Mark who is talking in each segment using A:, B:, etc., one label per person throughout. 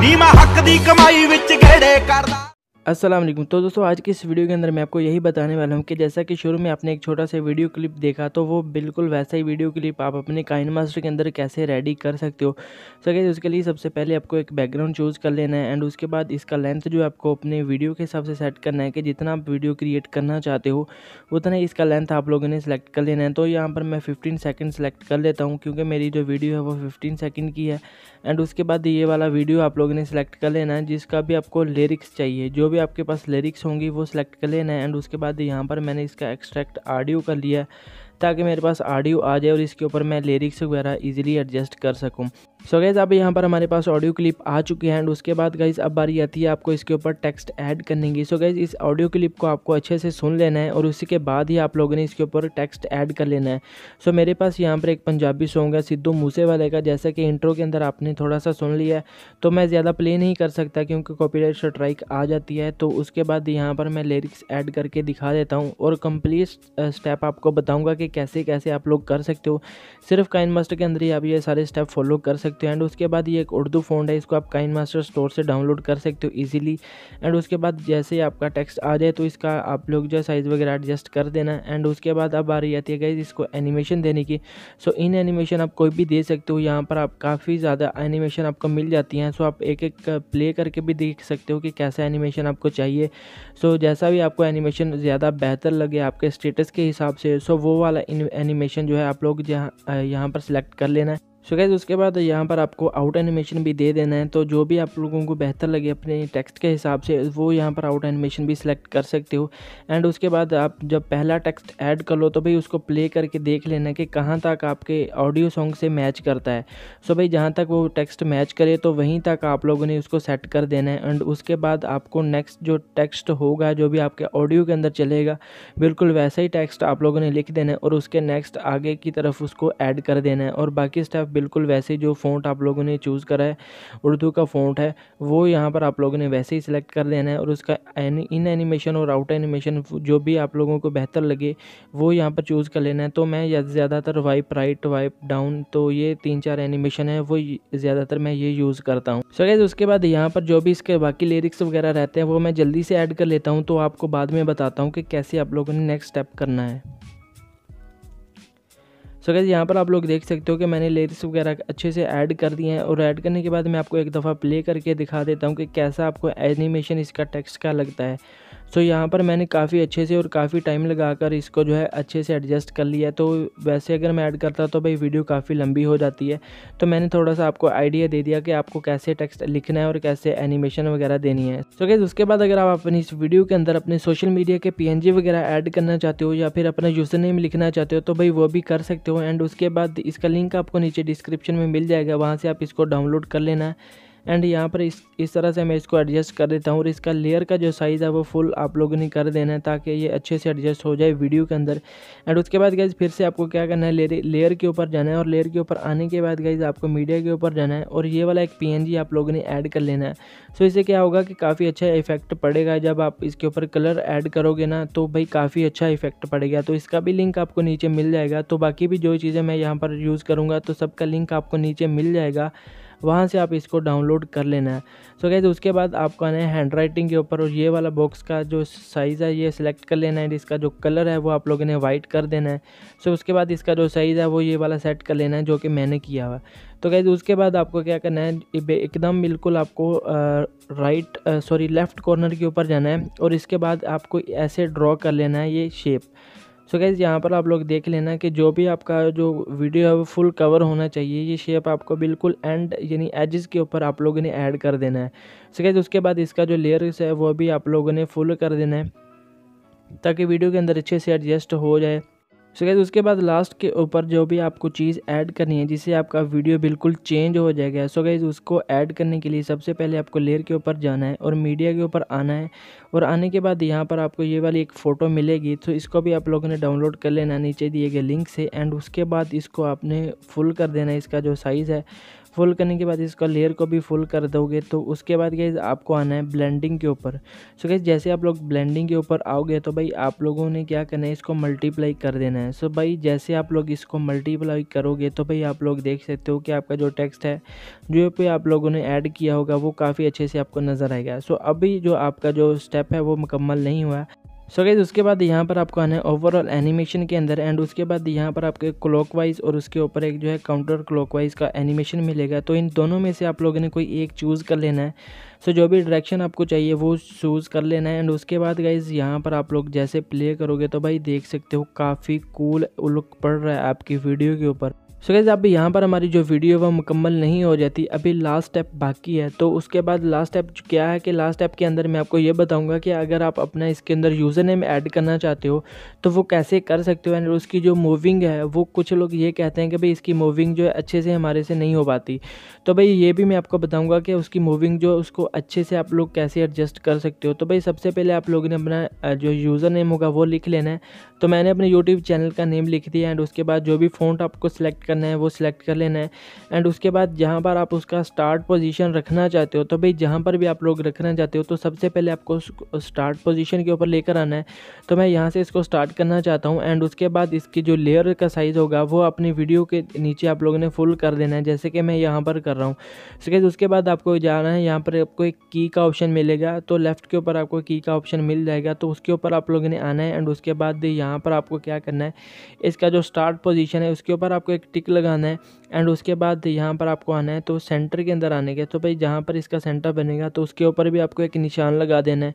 A: ਨੀਮਾ ਹੱਕ ਦੀ ਕਮਾਈ ਵਿੱਚ ਘੇੜੇ ਕਰਦਾ असलम तो दोस्तों आज की इस वीडियो के अंदर मैं आपको यही बताने वाला हूँ कि जैसा कि शुरू में आपने एक छोटा सा वीडियो क्लिप देखा तो वो बिल्कुल वैसा ही वीडियो क्लिप आप अपने काइन मास्टर के अंदर कैसे रेडी कर सकते हो सर गैस उसके लिए सबसे पहले आपको एक बैकग्राउंड चूज़ कर लेना है एंड उसके बाद इसका लेंथ जो आपको अपने वीडियो के हिसाब से सेट करना है कि जितना आप वीडियो क्रिएट करना चाहते हो उतना इसका लेंथ आप लोगों ने सेलेक्ट कर लेना है तो यहाँ पर मैं फिफ्टीन सेकेंड सेलेक्ट कर लेता हूँ क्योंकि मेरी जो वीडियो है वो फिफ्टीन सेकेंड की है एंड उसके बाद ये वाला वीडियो आप लोगों ने सेलेक्ट कर लेना है जिसका भी आपको लिरिक्स चाहिए जो भी भी आपके पास लिरिक्स होंगी वो सिलेक्ट कर लेना है एंड उसके बाद यहाँ पर मैंने इसका एक्सट्रैक्ट ऑडियो कर लिया है ताकि मेरे पास ऑडियो आ जाए और इसके ऊपर मैं लिरिक्स वगैरह ईजिली एडजस्ट कर सकूँ सो so गैज़ अब यहाँ पर हमारे पास ऑडियो क्लिप आ चुकी है एंड उसके बाद गाइज़ अब बारी आती है आपको इसके ऊपर टेक्स्ट ऐड करने की सो so गैज़ इस ऑडियो क्लिप को आपको अच्छे से सुन लेना है और उसी के बाद ही आप लोगों ने इसके ऊपर टेक्स्ट ऐड कर लेना है सो so मेरे पास यहाँ पर एक पंजाबी सॉन्ग है सिद्धू मूसे वाले का जैसा कि इंट्रो के अंदर आपने थोड़ा सा सुन लिया है तो मैं ज़्यादा प्ले नहीं कर सकता क्योंकि राइट स्ट्राइक आ जाती है तो उसके बाद यहाँ पर मैं लिरिक्स ऐड करके दिखा देता हूँ और कम्प्लीट स्टेप आपको बताऊँगा कि कैसे कैसे आप लोग कर सकते हो सिर्फ काइन मास्टर के अंदर ही आप ये सारे स्टेप फॉलो कर सकते सकते हो एंड उसके बाद ये एक उर्दू फोन है इसको आप काइन मास्टर स्टोर से डाउनलोड कर सकते हो ईजिली एंड उसके बाद जैसे ही आपका टेक्स्ट आ जाए तो इसका आप लोग जो साइज़ वगैरह एडजस्ट कर देना एंड उसके बाद अब आ रही आती है गाइज इसको एनिमेशन देने की सो इन एनिमेशन आप कोई भी दे सकते हो यहाँ पर आप काफ़ी ज़्यादा एनिमेशन आपको मिल जाती हैं सो आप एक एक प्ले करके भी देख सकते हो कि कैसा एनिमेशन आपको चाहिए सो जैसा भी आपको एनिमेशन ज़्यादा बेहतर लगे आपके स्टेटस के हिसाब से सो वो वाला एनिमेशन जो है आप लोग जहाँ यहाँ पर सिलेक्ट कर लेना है सो गैस उसके बाद यहाँ पर आपको आउट एनिमेशन भी दे देना है तो जो भी आप लोगों को बेहतर लगे अपने टेक्स्ट के हिसाब से वो यहाँ पर आउट एनिमेशन भी सिलेक्ट कर सकते हो एंड उसके बाद आप जब पहला टेक्स्ट ऐड कर लो तो भाई उसको प्ले करके देख लेना कि कहाँ तक आपके ऑडियो सॉन्ग से मैच करता है सो भाई जहाँ तक वो टेक्स्ट मैच करे तो वहीं तक आप लोगों ने उसको सेट कर देना है एंड उसके बाद आपको नेक्स्ट जो टेक्स्ट होगा जो भी आपके ऑडियो के अंदर चलेगा बिल्कुल वैसा ही टेक्स्ट आप लोगों ने लिख देना है और उसके नेक्स्ट आगे की तरफ उसको ऐड कर देना है और बाकी स्टेप बिल्कुल वैसे जो फ़ॉन्ट आप लोगों ने चूज़ करा है उर्दू का फ़ॉन्ट है वो यहाँ पर आप लोगों ने वैसे ही सिलेक्ट कर लेना है और उसका इन एनिमेशन और आउट एनिमेशन जो भी आप लोगों को बेहतर लगे वो यहाँ पर चूज़ कर लेना है तो मैं ज़्यादातर वाइप राइट वाइप डाउन तो ये तीन चार एनिमेशन है वो ज़्यादातर मैं ये यूज़ करता हूँ सर उसके बाद यहाँ पर जो भी इसके बाकी लिरिक्स वगैरह रहते हैं वो मैं जल्दी से ऐड कर लेता हूँ तो आपको बाद में बताता हूँ कि कैसे आप लोगों ने नेक्स्ट स्टेप करना है सो गैस यहाँ पर आप लोग देख सकते हो कि मैंने लिरिक्स वगैरह अच्छे से ऐड कर दिए हैं और ऐड करने के बाद मैं आपको एक दफ़ा प्ले करके दिखा देता हूँ कि कैसा आपको एनिमेशन इसका टेक्स्ट का लगता है सो यहाँ पर मैंने काफ़ी अच्छे से और काफ़ी टाइम लगाकर इसको जो है अच्छे से एडजस्ट कर लिया तो वैसे अगर मैं ऐड करता तो भाई वीडियो काफ़ी लंबी हो जाती है तो मैंने थोड़ा सा आपको आइडिया दे दिया कि आपको कैसे टेक्स्ट लिखना है और कैसे एनिमेशन वगैरह देनी है तो so उसके बाद अगर आप अपनी इस वीडियो के अंदर अपने सोशल मीडिया के पी वगैरह ऐड करना चाहते हो या फिर अपना यूज़र नेम लिखना चाहते हो तो भाई वो भी कर सकते हो एंड उसके बाद इसका लिंक आपको नीचे डिस्क्रिप्शन में मिल जाएगा वहाँ से आप इसको डाउनलोड कर लेना है एंड यहाँ पर इस इस तरह से मैं इसको एडजस्ट कर देता हूँ और इसका लेयर का जो साइज़ है वो फुल आप लोगों ने कर देना है ताकि ये अच्छे से एडजस्ट हो जाए वीडियो के अंदर एंड उसके बाद गाइज़ फिर से आपको क्या करना है लेयर के ऊपर जाना है और लेयर के ऊपर आने के बाद गाइज़ आपको मीडिया के ऊपर जाना है और ये वाला एक पी आप लोगों ने ऐड कर लेना है सो इससे क्या होगा कि काफ़ी अच्छा इफेक्ट पड़ेगा जब आप इसके ऊपर कलर ऐड करोगे ना तो भाई काफ़ी अच्छा इफेक्ट पड़ेगा तो इसका भी लिंक आपको नीचे मिल जाएगा तो बाकी भी जो चीज़ें मैं यहाँ पर यूज़ करूँगा तो सबका लिंक आपको नीचे मिल जाएगा वहाँ से आप इसको डाउनलोड कर लेना है सो so गैस उसके बाद आपको आना है हैंड राइटिंग के ऊपर और ये वाला बॉक्स का जो साइज़ है ये सिलेक्ट कर लेना है इसका जो कलर है वो आप लोगों ने वाइट कर देना है सो so उसके बाद इसका जो साइज़ है वो ये वाला सेट कर लेना है जो कि मैंने किया हुआ तो गैज़ उसके बाद आपको क्या करना है एकदम बिल्कुल आपको राइट सॉरी लेफ़्ट कॉर्नर के ऊपर जाना है और इसके बाद आपको ऐसे ड्रॉ कर लेना है ये शेप सो गैस यहाँ पर आप लोग देख लेना कि जो भी आपका जो वीडियो है वो फुल कवर होना चाहिए ये शेप आपको बिल्कुल एंड यानी एजेस के ऊपर आप लोगों ने ऐड कर देना है सो गैस उसके बाद इसका जो लेयर्स है वो भी आप लोगों ने फुल कर देना है ताकि वीडियो के अंदर अच्छे से एडजस्ट हो जाए सो गैस उसके बाद लास्ट के ऊपर जो भी आपको चीज़ ऐड करनी है जिससे आपका वीडियो बिल्कुल चेंज हो जाएगा सो गैस उसको ऐड करने के लिए सबसे पहले आपको लेयर के ऊपर जाना है और मीडिया के ऊपर आना है और आने के बाद यहाँ पर आपको ये वाली एक फ़ोटो मिलेगी तो इसको भी आप लोगों ने डाउनलोड कर लेना नीचे दिए गए लिंक से एंड उसके बाद इसको आपने फुल कर देना है इसका जो साइज़ है फुल करने के बाद इसका लेयर को भी फुल कर दोगे तो उसके बाद गैज़ आपको आना है ब्लेंडिंग के ऊपर सो गैज़ जैसे आप लोग ब्लेंडिंग के ऊपर आओगे तो भाई आप लोगों ने क्या करना है इसको मल्टीप्लाई कर देना है सो भाई जैसे आप लोग इसको मल्टीप्लाई करोगे तो भाई आप लोग देख सकते हो कि आपका जो टेक्स्ट है जो पे आप लोगों ने ऐड किया होगा वो काफ़ी अच्छे से आपको नज़र आएगा सो अभी जो आपका जो स्टेप है वो मुकम्मल नहीं हुआ सो गई उसके बाद यहाँ पर आपको आना है ओवरऑल एनिमेशन के अंदर एंड उसके बाद यहाँ पर आपके क्लॉक वाइज और उसके ऊपर एक जो है काउंटर क्लॉक वाइज का एनिमेशन मिलेगा तो इन दोनों में से आप लोगों ने कोई एक चूज़ कर लेना है सो so, जो भी डायरेक्शन आपको चाहिए वो चूज़ कर लेना है एंड उसके बाद गाइज यहाँ पर आप लोग जैसे प्ले करोगे तो भाई देख सकते हो काफ़ी कूल लुक पड़ रहा है आपकी वीडियो के ऊपर सो गैज़ अभी यहाँ पर हमारी जो वीडियो वह मुकम्मल नहीं हो जाती अभी लास्ट स्टेप बाकी है तो उसके बाद लास्ट स्टेप क्या है कि लास्ट स्टेप के अंदर मैं आपको ये बताऊंगा कि अगर आप अपना इसके अंदर यूज़र नेम ऐड करना चाहते हो तो वो कैसे कर सकते हो एंड उसकी जो मूविंग है वो कुछ लोग ये कहते हैं कि भाई इसकी मूविंग जो है अच्छे से हमारे से नहीं हो पाती तो भाई ये भी मैं आपको बताऊँगा कि उसकी मूविंग जो उसको अच्छे से आप लोग कैसे एडजस्ट कर सकते हो तो भाई सबसे पहले आप लोगों ने अपना जो यूज़र नेम होगा वो लिख लेना है तो मैंने अपने यूट्यूब चैनल का नेम लिख दिया एंड उसके बाद जो भी फोन आपको सेलेक्ट करना है वो सिलेक्ट कर लेना है एंड उसके बाद जहाँ पर आप उसका स्टार्ट पोजीशन रखना चाहते हो तो भाई जहाँ पर भी आप लोग रखना चाहते हो तो सबसे पहले आपको स्टार्ट पोजीशन के ऊपर लेकर आना है तो मैं यहाँ से इसको स्टार्ट करना चाहता हूँ एंड उसके बाद इसकी जो लेयर का साइज़ होगा वो अपनी वीडियो के नीचे आप लोगों ने फुल कर देना है जैसे कि मैं यहाँ पर कर रहा हूँ उसके उसके बाद आपको जाना है यहाँ पर आपको एक की का ऑप्शन मिलेगा तो लेफ्ट के ऊपर आपको की का ऑप्शन मिल जाएगा तो उसके ऊपर आप लोगों ने आना है एंड उसके बाद यहाँ पर आपको क्या करना है इसका जो स्टार्ट पोजीशन है उसके ऊपर आपको एक टिक लगाना है एंड उसके बाद यहाँ पर आपको आना है तो सेंटर के अंदर आने के तो भाई जहाँ पर इसका सेंटर बनेगा तो उसके ऊपर भी आपको एक निशान लगा देना है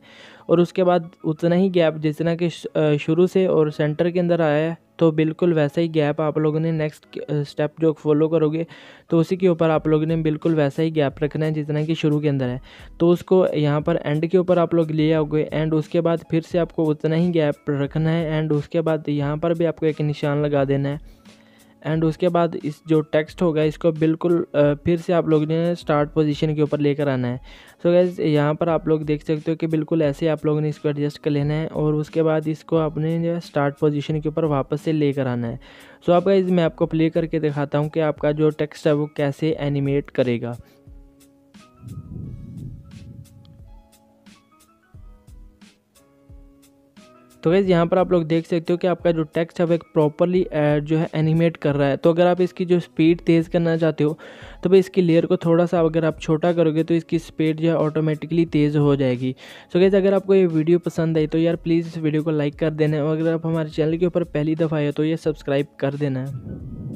A: और उसके बाद उतना ही गैप जितना कि शुरू से और सेंटर के अंदर आया है तो बिल्कुल वैसा ही गैप आप लोगों ने नेक्स्ट स्टेप जो फॉलो करोगे तो उसी के ऊपर आप लोगों ने बिल्कुल वैसा ही गैप रखना है जितना कि शुरू के अंदर है तो उसको यहाँ पर एंड के ऊपर आप लोग ले आओगे एंड उसके बाद फिर से आपको उतना ही गैप रखना है एंड उसके बाद यहाँ पर भी आपको एक निशान लगा देना है एंड उसके बाद इस जो टेक्स्ट होगा इसको बिल्कुल फिर से आप लोग ने स्टार्ट पोजीशन के ऊपर लेकर आना है सो so गैस यहाँ पर आप लोग देख सकते हो कि बिल्कुल ऐसे आप लोगों ने इसको एडजस्ट कर लेना है और उसके बाद इसको आपने जो है स्टार्ट पोजिशन के ऊपर वापस से लेकर आना है सो so आप गैस मैं आपको प्ले करके दिखाता हूँ कि आपका जो टेक्स्ट है वो कैसे एनिमेट करेगा तो गैस यहाँ पर आप लोग देख सकते हो कि आपका जो टेक्स्ट है वो एक प्रॉपरली uh, जो है एनिमेट कर रहा है तो अगर आप इसकी जो स्पीड तेज़ करना चाहते हो तो भाई इसकी लेयर को थोड़ा सा अगर आप छोटा करोगे तो इसकी स्पीड जो है ऑटोमेटिकली तेज़ हो जाएगी सो गैज़ अगर आपको ये वीडियो पसंद आई तो यार प्लीज़ इस वीडियो को लाइक कर देना और अगर आप हमारे चैनल के ऊपर पहली दफ़ा आए तो ये सब्सक्राइब कर देना